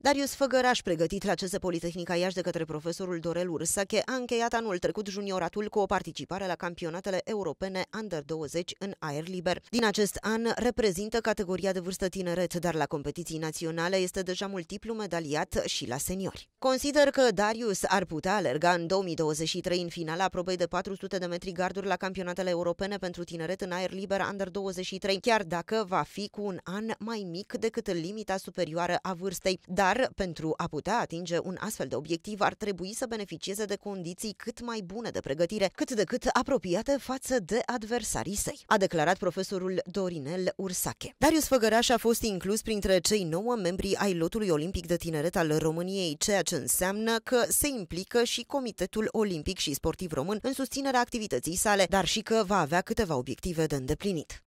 Darius Făgăraș, pregătit la CS Politehnica Iași de către profesorul Dorel Ursache, a încheiat anul trecut junioratul cu o participare la campionatele europene Under-20 în aer liber. Din acest an reprezintă categoria de vârstă tineret, dar la competiții naționale este deja multiplu medaliat și la seniori. Consider că Darius ar putea alerga în 2023 în finala probei de 400 de metri garduri la campionatele europene pentru tineret în aer liber Under-23, chiar dacă va fi cu un an mai mic decât limita superioară a vârstei. Dar dar, pentru a putea atinge un astfel de obiectiv, ar trebui să beneficieze de condiții cât mai bune de pregătire, cât de cât apropiate față de adversarii săi, a declarat profesorul Dorinel Ursache. Darius Făgăraș a fost inclus printre cei nouă membri ai lotului olimpic de tineret al României, ceea ce înseamnă că se implică și Comitetul Olimpic și Sportiv Român în susținerea activității sale, dar și că va avea câteva obiective de îndeplinit.